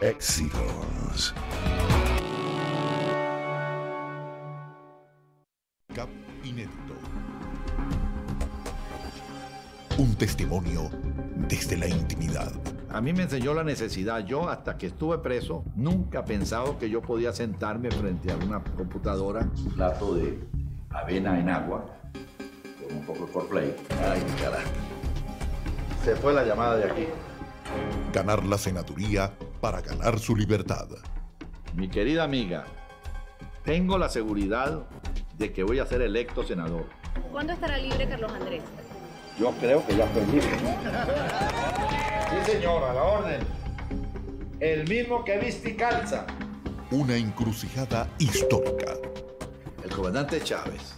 Éxitos. Cap inédito. Un testimonio desde la intimidad. A mí me enseñó la necesidad. Yo, hasta que estuve preso, nunca pensado que yo podía sentarme frente a una computadora. Un plato de avena en agua, con un poco de Ay, carajo. Se fue la llamada de aquí ganar la senaduría para ganar su libertad. Mi querida amiga, tengo la seguridad de que voy a ser electo senador. ¿Cuándo estará libre Carlos Andrés? Yo creo que ya estoy libre. sí, señora, la orden. El mismo que viste y calza. Una encrucijada histórica. El gobernante Chávez.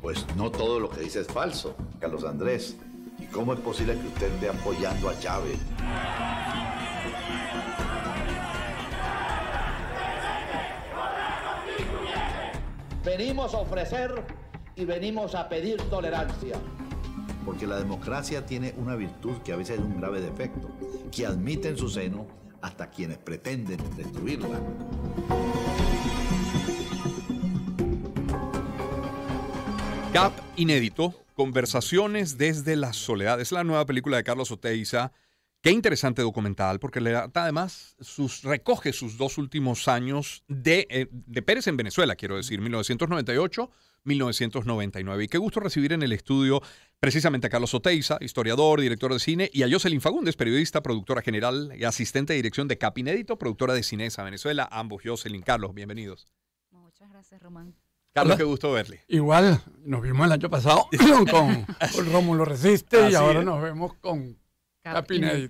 Pues no todo lo que dice es falso, Carlos Andrés ¿Cómo es posible que usted esté apoyando a Chávez? Venimos a ofrecer y venimos a pedir tolerancia. Porque la democracia tiene una virtud que a veces es un grave defecto, que admite en su seno hasta quienes pretenden destruirla. Cap inédito Conversaciones desde la soledad. Es la nueva película de Carlos Oteiza. Qué interesante documental, porque además sus, recoge sus dos últimos años de, eh, Pérez en Venezuela, quiero decir, 1998, 1999. Y qué gusto recibir en el estudio precisamente a Carlos Oteiza, historiador, director de cine, y a Jocelyn Fagundes, periodista, productora general y asistente de dirección de Capinédito, productora de Cinesa Venezuela. Ambos, Jocelyn, Carlos, bienvenidos. Muchas gracias, Román. Carlos, qué gusto verle. Igual, nos vimos el año pasado con, Rómulo Resiste y ahora nos vemos con Cap eh,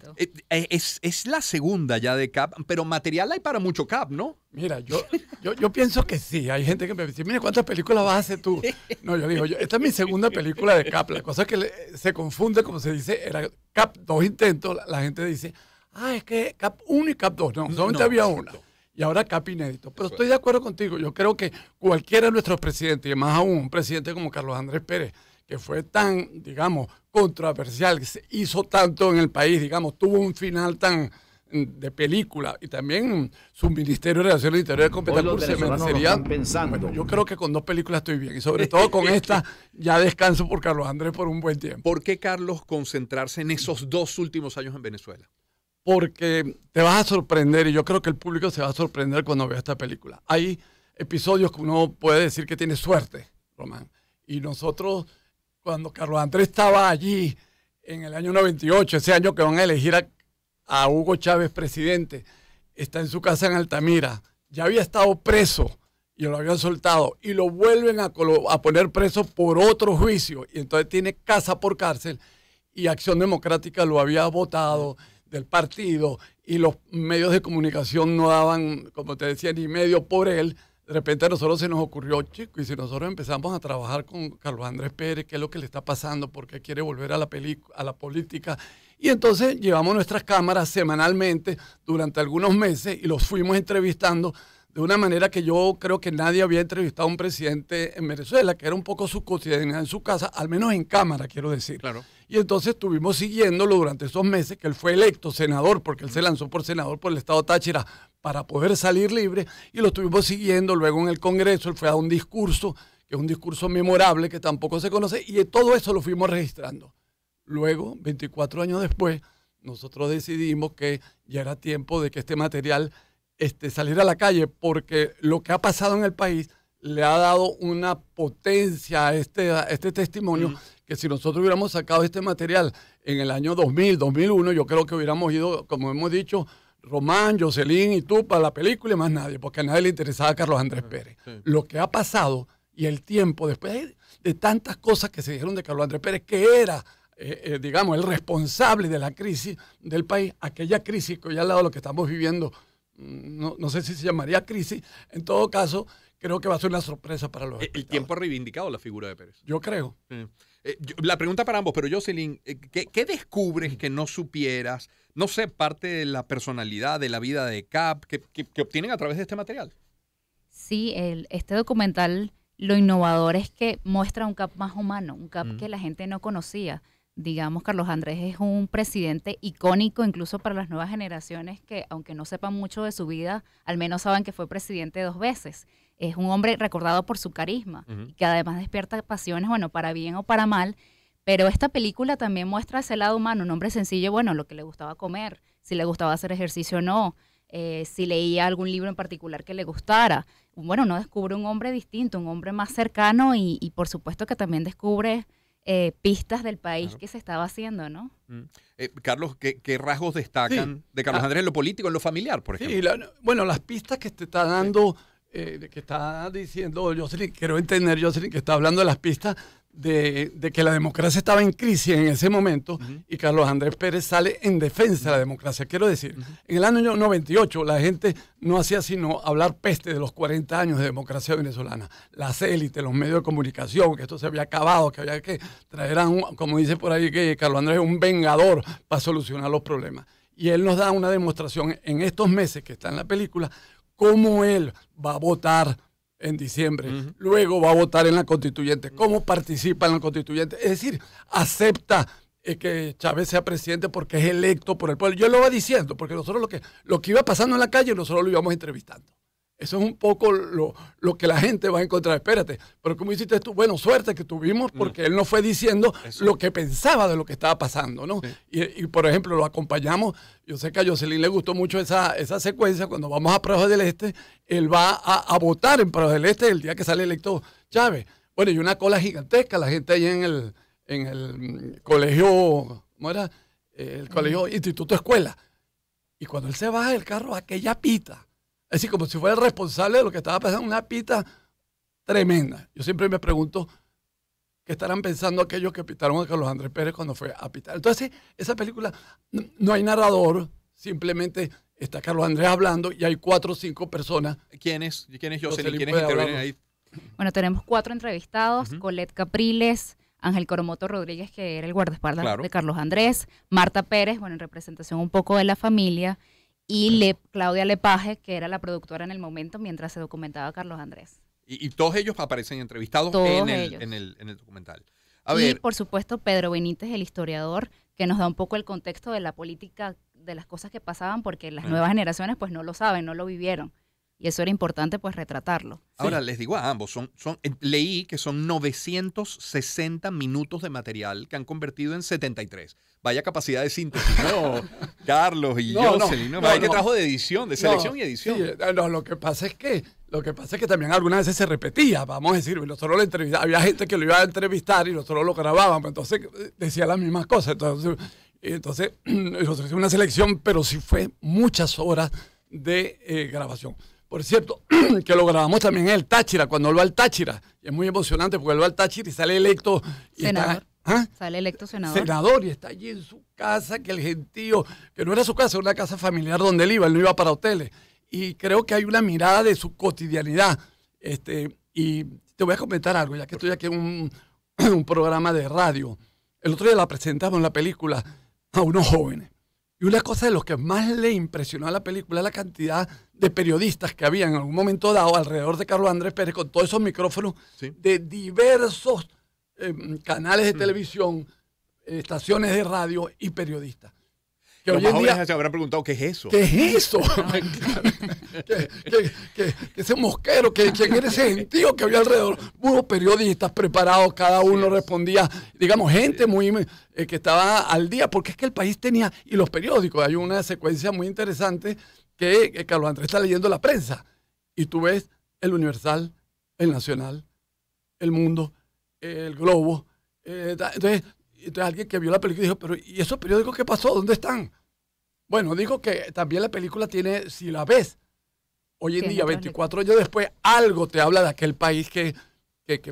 eh, Es, la segunda ya de Cap, pero material hay para mucho Cap, ¿no? Mira, yo, yo, pienso que sí. Hay gente que me dice, mira, ¿cuántas películas vas a hacer tú? No, yo digo, esta es mi segunda película de Cap. La cosa es que se confunde, como se dice, era Cap dos intentos. La, gente dice, ah, es que Cap 1 y Cap 2. No, solamente había una y ahora Capi inédito. Pero estoy de acuerdo contigo. Yo creo que cualquiera de nuestros presidentes, y más aún un presidente como Carlos Andrés Pérez, que fue tan, digamos, controversial, que se hizo tanto en el país, digamos, tuvo un final tan mm, de película y también su ministerio de Relaciones Interiores con Competencia se merecería. Pensando. yo creo que con dos películas estoy bien y sobre todo con esta ya descanso por Carlos Andrés por un buen tiempo. ¿Por qué Carlos concentrarse en esos dos últimos años en Venezuela? porque te vas a sorprender y yo creo que el público se va a sorprender cuando vea esta película. Hay episodios que uno puede decir que tiene suerte, Román. Y nosotros, cuando Carlos Andrés estaba allí en el año 98, ese año que van a elegir a, Hugo Chávez presidente, está en su casa en Altamira, ya había estado preso y lo habían soltado y lo vuelven a, a poner preso por otro juicio y entonces tiene casa por cárcel y Acción Democrática lo había votado del partido y los medios de comunicación no daban, como te decía, ni medio por él, de repente a nosotros se nos ocurrió, chico, y si nosotros empezamos a trabajar con Carlos Andrés Pérez, qué es lo que le está pasando, porque quiere volver a la, a la política. Y entonces llevamos nuestras cámaras semanalmente durante algunos meses y los fuimos entrevistando de una manera que yo creo que nadie había entrevistado a un presidente en Venezuela, que era un poco su cotidianidad en su casa, al menos en cámara, quiero decir. Claro. Y entonces estuvimos siguiéndolo durante esos meses que él fue electo senador, porque él se lanzó por senador por el estado Táchira para poder salir libre, y lo estuvimos siguiendo. Luego en el Congreso él fue a un discurso, que es un discurso memorable que tampoco se conoce, y de todo eso lo fuimos registrando. Luego, 24 años después, nosotros decidimos que ya era tiempo de que este material este, saliera a la calle, porque lo que ha pasado en el país le ha dado una potencia a este, este testimonio que si nosotros hubiéramos sacado este material en el año 2000, 2001, yo creo que hubiéramos ido, como hemos dicho, Román, Jocelyn y tú para la película y más nadie, porque a nadie le interesaba a Carlos Andrés Pérez. Lo que ha pasado y el tiempo después de, tantas cosas que se dijeron de Carlos Andrés Pérez, que era eh, eh, digamos, el responsable de la crisis del país, aquella crisis que hoy al lado de lo que estamos viviendo, mm, no, no, sé si se llamaría crisis, en todo caso, creo que va a ser una sorpresa para los. El tiempo ha reivindicado la figura de Pérez. Yo creo. Eh, la pregunta para ambos, pero Jocelyn, eh, ¿qué, descubres que no supieras? No sé, parte de la personalidad, de la vida de Cap, que, obtienen a través de este material. Sí, el, este documental, lo innovador es que muestra un Cap más humano, un Cap mm. que la gente no conocía. Digamos, Carlos Andrés es un presidente icónico incluso para las nuevas generaciones que, aunque no sepan mucho de su vida, al menos saben que fue presidente dos veces es un hombre recordado por su carisma que además despierta pasiones, bueno, para bien o para mal. Pero esta película también muestra ese lado humano, un hombre sencillo, bueno, lo que le gustaba comer, si le gustaba hacer ejercicio o no, eh, si leía algún libro en particular que le gustara. Bueno, no descubre un hombre distinto, un hombre más cercano y, por supuesto que también descubre eh, pistas del país que se estaba haciendo, ¿no? Mm. Eh, Carlos, ¿qué, rasgos destacan de Carlos ah. Andrés en lo político, en lo familiar, por ejemplo? bueno, las pistas que te está dando eh, que está diciendo Jocelyn, quiero entender Jocelyn, que está hablando de las pistas de, que la democracia estaba en crisis en ese momento y Carlos Andrés Pérez sale en defensa de la democracia. Quiero decir, en el año 98 la gente no hacía sino hablar peste de los 40 años de democracia venezolana. Las élites, los medios de comunicación, que esto se había acabado, que había que traer como dice por ahí que Carlos Andrés es un vengador para solucionar los problemas. Y él nos da una demostración en estos meses que está en la película, cómo él va a votar en diciembre, luego va a votar en la constituyente, cómo participa en la constituyente, es decir, acepta eh, que Chávez sea presidente porque es electo por el pueblo. Yo lo va diciendo, porque nosotros lo que, lo que iba pasando en la calle, nosotros lo íbamos entrevistando. Eso es un poco lo, que la gente va a encontrar. Espérate, pero como hiciste tú? Bueno, suerte que tuvimos mm. porque él no fue diciendo lo que pensaba de lo que estaba pasando, ¿no? Y, por ejemplo, lo acompañamos. Yo sé que a Jocelyn le gustó mucho esa, secuencia. Cuando vamos a Praga del Este, él va a, votar en Praga del Este el día que sale electo Chávez. Bueno, y una cola gigantesca, la gente ahí en el, en el mm, colegio, ¿cómo era? El colegio, mm. instituto, escuela. Y cuando él se baja del carro, aquella pita es como si fuera el responsable de lo que estaba pasando, una pita tremenda. Yo siempre me pregunto qué estarán pensando aquellos que pitaron a Carlos Andrés Pérez cuando fue a pitar. Entonces, esa película, no, hay narrador, simplemente está Carlos Andrés hablando y hay cuatro o cinco personas. ¿Quién es José? ¿Quiénes es ahí? Bueno, tenemos cuatro entrevistados, Colette Capriles, Ángel Coromoto Rodríguez, que era el guardaespaldas de Carlos Andrés, Marta Pérez, bueno, en representación un poco de la familia, y le, Claudia Lepage, que era la productora en el momento mientras se documentaba a Carlos Andrés. Y, todos ellos aparecen entrevistados en el, en, el, documental. Y por supuesto Pedro Benítez, el historiador, que nos da un poco el contexto de la política, de las cosas que pasaban, porque las nuevas generaciones pues no lo saben, no lo vivieron y eso era importante pues retratarlo. Ahora les digo a ambos, son, son, eh, leí que son 960 minutos de material que han convertido en 73. Vaya capacidad de síntesis, ¿no? Carlos y yo, ¿no? no, Vaya que trajo de edición, de selección y edición. Eh, eh, lo que pasa es que lo que pasa es que también algunas veces se repetía, vamos a decir, nosotros lo había gente que lo iba a entrevistar y nosotros lo grabábamos, entonces decía las mismas cosas. Entonces, nosotros hicimos una selección, pero sí fue muchas horas de grabación. Por cierto, que lo grabamos también en el Táchira, cuando él va al Táchira. Y es muy emocionante porque él va al Táchira y sale electo. senador. ¿ah? Sale electo senador. Senador y está allí en su casa, que el gentío, que no era su casa, era una casa familiar donde él iba, él no iba para hoteles. Y creo que hay una mirada de su cotidianidad. Este, y te voy a comentar algo, ya que estoy aquí en un, un programa de radio. El otro día la presentamos en la película a unos jóvenes. Y una cosa de lo que más le impresionó a la película es la cantidad de periodistas que había en algún momento dado alrededor de Carlos Andrés Pérez con todos esos micrófonos de diversos em, canales de mm. televisión, estaciones de radio y periodistas se habrán preguntado, ¿qué es eso? ¿Qué es eso? Que ese mosquero, que, ¿quién era ese gentío que había alrededor? Hubo periodistas preparados, cada uno respondía, digamos, gente muy eh, que estaba al día, porque es que el país tenía, y los periódicos, hay una secuencia muy interesante que, Carlos Andrés está leyendo la prensa, y tú ves el Universal, el Nacional, el Mundo, el Globo. Eh, entonces, entonces alguien que vio la película dijo, pero ¿y esos periódicos qué pasó? ¿Dónde están? Bueno, digo que también la película tiene, si la ves, hoy en día, 24 años después, algo te habla de aquel país que,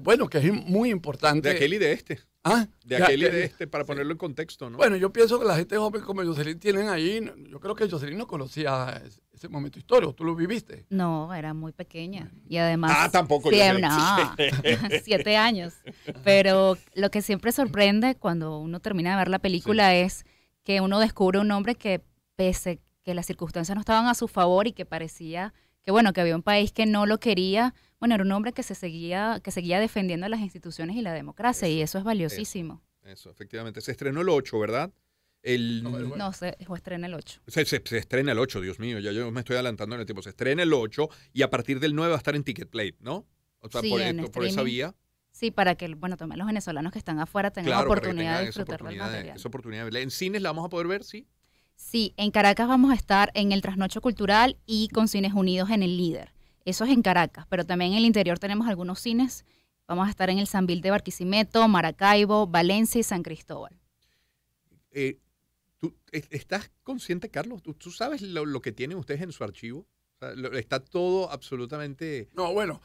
bueno, que es muy importante. De aquel y de este. ¿Ah? De aquel, y de este, para ponerlo en contexto, ¿no? Bueno, yo pienso que la gente joven como Jocelyn tienen ahí, yo creo que Jocelyn no conocía ese momento histórico, ¿tú lo viviste? No, era muy pequeña y además... Ah, tampoco siete, siete años. Pero lo que siempre sorprende cuando uno termina de ver la película es que uno descubre un hombre que pese que las circunstancias no estaban a su favor y que parecía que bueno, que había un país que no lo quería, bueno, era un hombre que se seguía, que seguía defendiendo las instituciones y la democracia, y eso es valiosísimo. Eso, efectivamente. Se estrenó el 8, ¿verdad? El, no, se, estrena el 8. Se, se, estrena el 8, Dios mío, ya yo me estoy adelantando en el tiempo. Se estrena el 8 y a partir del 9 va a estar en Ticket Plate, ¿no? O sea, por, esto, por esa vía. Sí, para que, bueno, también los venezolanos que están afuera tengan la oportunidad de disfrutar esa oportunidad, del Esa oportunidad. ¿En cines la vamos a poder ver, sí? Sí, en Caracas vamos a estar en el Trasnocho Cultural y con Cines Unidos en el Líder. Eso es en Caracas, pero también en el interior tenemos algunos cines. Vamos a estar en el Sanvil de Barquisimeto, Maracaibo, Valencia y San Cristóbal. Eh, ¿Tú eh, estás consciente, Carlos? ¿Tú, sabes lo, que tienen ustedes en su archivo? está todo absolutamente... No, bueno,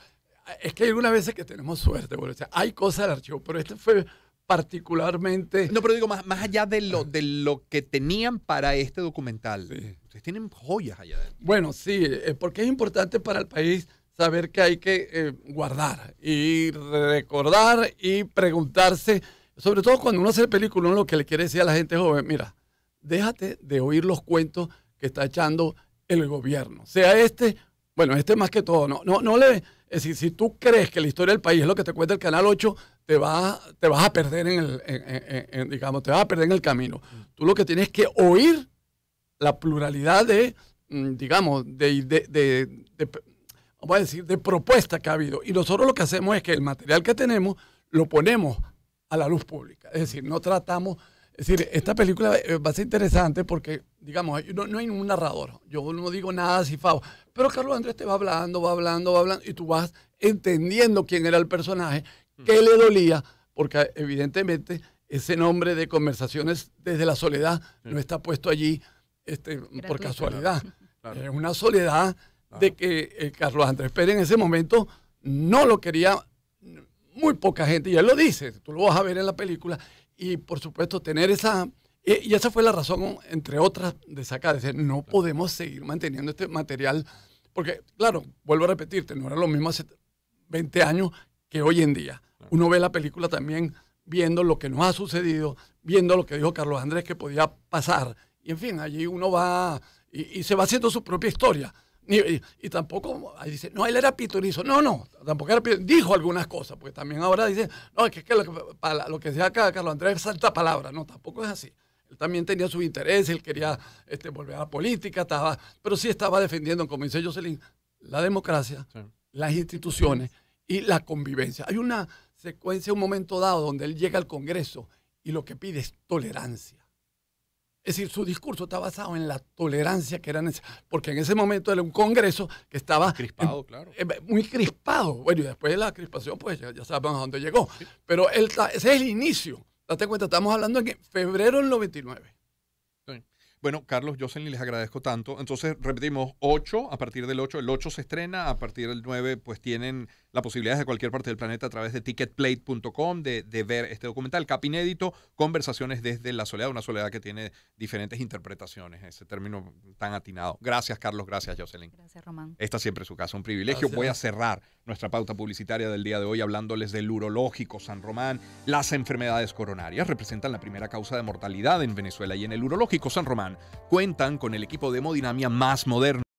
es que hay algunas veces que tenemos suerte, hay cosas del archivo, pero este fue particularmente. No, pero digo, más, más allá de lo, de lo que tenían para este documental. Ustedes tienen joyas allá Bueno, sí, eh, porque es importante para el país saber que hay que eh, guardar y recordar y preguntarse, sobre todo cuando uno hace película, uno lo que le quiere decir a la gente joven, mira, déjate de oír los cuentos que está echando el gobierno, sea este bueno, este más que todo, no, no, no le, es eh, si tú crees que la historia del país es lo que te cuenta el Canal 8, te, vas, te vas a perder en el, digamos, te vas a perder en el camino. Mm. Tú lo que tienes que oír la pluralidad de, mm, digamos, de, a decir, de propuestas que ha habido. Y nosotros lo que hacemos es que el material que tenemos lo ponemos a la luz pública. Es decir, no tratamos es decir, esta película eh, va a ser interesante porque, digamos, no, hay un narrador. Yo no digo nada así, Fabo. Pero Carlos Andrés te va hablando, va hablando, va hablando, y tú vas entendiendo quién era el personaje, mm. qué le dolía, porque evidentemente ese nombre de conversaciones desde la soledad no está puesto allí este, por casualidad. Es una soledad de que eh, Carlos Andrés Pero en ese momento no lo quería muy poca gente, y él lo dice, tú lo vas a ver en la película, y por supuesto tener esa... Eh, y esa fue la razón, entre otras, de sacar, decir, no podemos seguir manteniendo este material, porque, claro, vuelvo a repetirte, no era lo mismo hace 20 años que hoy en día. Uno ve la película también viendo lo que nos ha sucedido, viendo lo que dijo Carlos Andrés que podía pasar. Y en fin, allí uno va y se va haciendo su propia historia. Y, tampoco, ahí dice, no, él era pitorizo, No, no, tampoco era Dijo algunas cosas, porque también ahora dice, no, es que, lo, que, para, lo que decía acá, Carlos Andrés es palabra. No, tampoco es así. Él también tenía sus intereses, él quería este, volver a la política, estaba, pero sí estaba defendiendo, como dice Jocelyn, la democracia, las instituciones y la convivencia. Hay una secuencia, un momento dado, donde él llega al Congreso y lo que pide es tolerancia. Es decir, su discurso está basado en la tolerancia que era necesaria, porque en ese momento era un Congreso que estaba crispado, claro. muy crispado. Bueno, y después de la crispación, pues ya, sabemos a dónde llegó. Pero él, ese es el inicio. Date cuenta, estamos hablando en febrero del 99. Bueno, Carlos, Jocelyn, les agradezco tanto. Entonces, repetimos, 8, a partir del 8, el 8 se estrena, a partir del 9, pues tienen la posibilidad de cualquier parte del planeta a través de ticketplate.com de, ver este documental. Cap inédito, conversaciones desde la soledad, una soledad que tiene diferentes interpretaciones, ese término tan atinado. Gracias, Carlos, gracias, Jocelyn. Gracias, Román. Esta siempre es su casa, un privilegio. Voy a cerrar nuestra pauta publicitaria del día de hoy hablándoles del urológico San Román. Las enfermedades coronarias representan la primera causa de mortalidad en Venezuela y en el urológico San Román cuentan con el equipo de hemodinamia más moderno